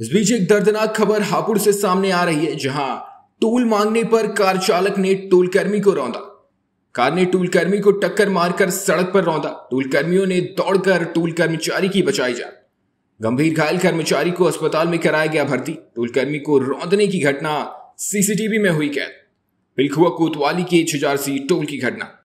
इस बीच एक दर्दनाक खबर हापुड़ से सामने आ रही है जहां टोल मांगने पर कार चालक ने टोल कर्मी को रौंदा कार ने टोल कर्मी को टक्कर मारकर सड़क पर रौंदा टूल कर्मियों ने दौड़कर टोल कर्मचारी की बचाई जान गंभीर घायल कर्मचारी को अस्पताल में कराया गया भर्ती टोल कर्मी को रौंदने की घटना सीसीटीवी में हुई कैद पिलखुआ कोतवाली के छिजारसी टोल की घटना